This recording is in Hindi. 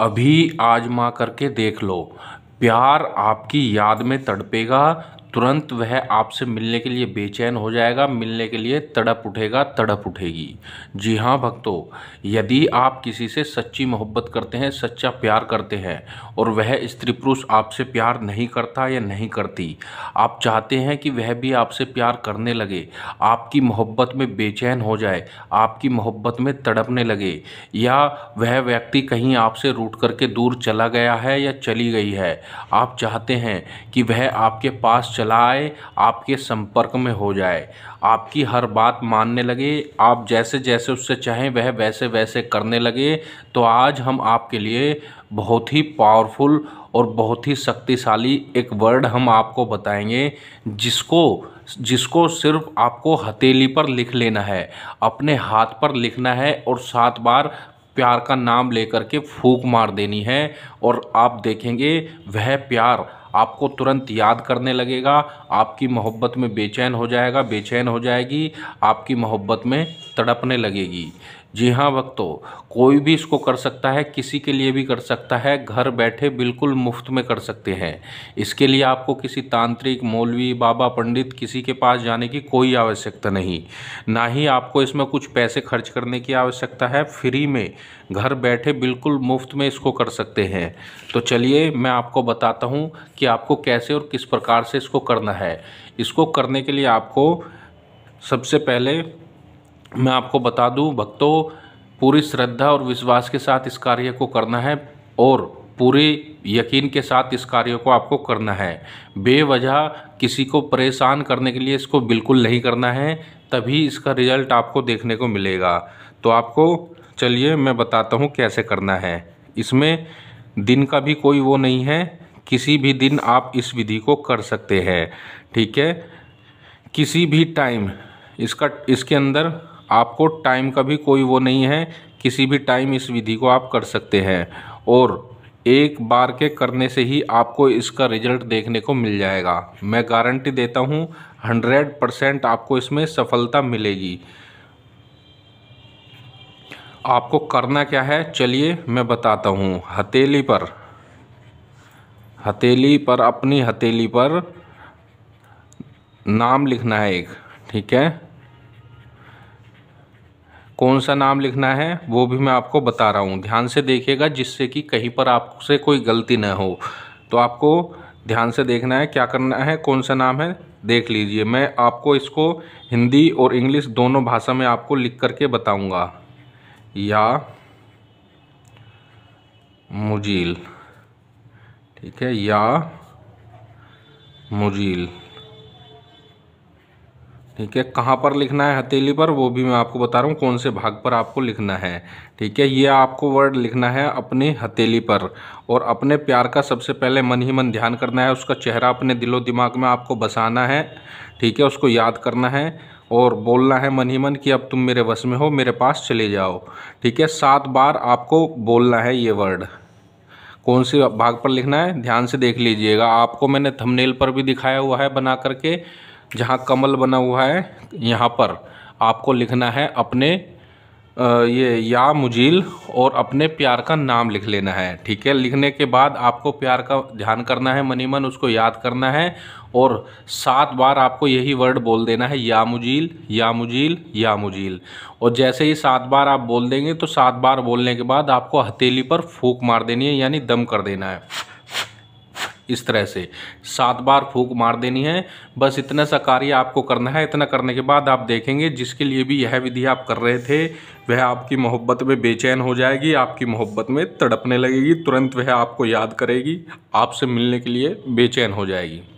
अभी आज़मा करके देख लो प्यार आपकी याद में तड़पेगा तुरंत वह आपसे मिलने के लिए बेचैन हो जाएगा मिलने के लिए तड़प उठेगा तड़प उठेगी जी हाँ भक्तों यदि आप किसी से सच्ची मोहब्बत करते हैं सच्चा प्यार करते हैं और वह स्त्री पुरुष आपसे प्यार नहीं करता या नहीं करती आप चाहते हैं कि वह भी आपसे प्यार करने लगे आपकी मोहब्बत में बेचैन हो जाए आपकी मोहब्बत में तड़पने लगे या वह व्यक्ति कहीं आपसे रूट करके दूर चला गया है या चली गई है आप चाहते हैं कि वह आपके पास चल जलाए आपके संपर्क में हो जाए आपकी हर बात मानने लगे आप जैसे जैसे उससे चाहें वह वैसे वैसे करने लगे तो आज हम आपके लिए बहुत ही पावरफुल और बहुत ही शक्तिशाली एक वर्ड हम आपको बताएंगे जिसको जिसको सिर्फ आपको हथेली पर लिख लेना है अपने हाथ पर लिखना है और सात बार प्यार का नाम लेकर के फूक मार देनी है और आप देखेंगे वह प्यार आपको तुरंत याद करने लगेगा आपकी मोहब्बत में बेचैन हो जाएगा बेचैन हो जाएगी आपकी मोहब्बत में तड़पने लगेगी जी हाँ भक्तों कोई भी इसको कर सकता है किसी के लिए भी कर सकता है घर बैठे बिल्कुल मुफ्त में कर सकते हैं इसके लिए आपको किसी तांत्रिक मौलवी बाबा पंडित किसी के पास जाने की कोई आवश्यकता नहीं ना ही आपको इसमें कुछ पैसे खर्च करने की आवश्यकता है फ्री में घर बैठे बिल्कुल मुफ्त में इसको कर सकते हैं तो चलिए मैं आपको बताता हूँ कि आपको कैसे और किस प्रकार से इसको करना है इसको करने के लिए आपको सबसे पहले मैं आपको बता दूं भक्तों पूरी श्रद्धा और विश्वास के साथ इस कार्य को करना है और पूरे यकीन के साथ इस कार्य को आपको करना है बेवजह किसी को परेशान करने के लिए इसको बिल्कुल नहीं करना है तभी इसका रिजल्ट आपको देखने को मिलेगा तो आपको चलिए मैं बताता हूँ कैसे करना है इसमें दिन का भी कोई वो नहीं है किसी भी दिन आप इस विधि को कर सकते हैं ठीक है किसी भी टाइम इसका इसके अंदर आपको टाइम का भी कोई वो नहीं है किसी भी टाइम इस विधि को आप कर सकते हैं और एक बार के करने से ही आपको इसका रिजल्ट देखने को मिल जाएगा मैं गारंटी देता हूँ हंड्रेड परसेंट आपको इसमें सफलता मिलेगी आपको करना क्या है चलिए मैं बताता हूँ हथेली पर हथेली पर अपनी हथेली पर नाम लिखना है एक ठीक है कौन सा नाम लिखना है वो भी मैं आपको बता रहा हूँ ध्यान से देखिएगा जिससे कि कहीं पर आपसे कोई गलती ना हो तो आपको ध्यान से देखना है क्या करना है कौन सा नाम है देख लीजिए मैं आपको इसको हिंदी और इंग्लिश दोनों भाषा में आपको लिख करके बताऊँगा या मुजील ठीक है या मुजील ठीक है कहाँ पर लिखना है हथेली पर वो भी मैं आपको बता रहा हूँ कौन से भाग पर आपको लिखना है ठीक है ये आपको वर्ड लिखना है अपनी हथेली पर और अपने प्यार का सबसे पहले मन ही मन ध्यान करना है उसका चेहरा अपने दिलो दिमाग में आपको बसाना है ठीक है उसको याद करना है और बोलना है मन ही मन कि अब तुम मेरे वश में हो मेरे पास चले जाओ ठीक है सात बार आपको बोलना है ये वर्ड कौन से भाग पर लिखना है ध्यान से देख लीजिएगा आपको मैंने थंबनेल पर भी दिखाया हुआ है बना करके जहाँ कमल बना हुआ है यहाँ पर आपको लिखना है अपने ये या मुजील और अपने प्यार का नाम लिख लेना है ठीक है लिखने के बाद आपको प्यार का ध्यान करना है मनी मन उसको याद करना है और सात बार आपको यही वर्ड बोल देना है या मुजील या मुजील या मुजील और जैसे ही सात बार आप बोल देंगे तो सात बार बोलने के बाद आपको हथेली पर फूक मार देनी है यानी दम कर देना है इस तरह से सात बार फूक मार देनी है बस इतना सा कार्य आपको करना है इतना करने के बाद आप देखेंगे जिसके लिए भी यह विधि आप कर रहे थे वह आपकी मोहब्बत में बेचैन हो जाएगी आपकी मोहब्बत में तड़पने लगेगी तुरंत वह आपको याद करेगी आपसे मिलने के लिए बेचैन हो जाएगी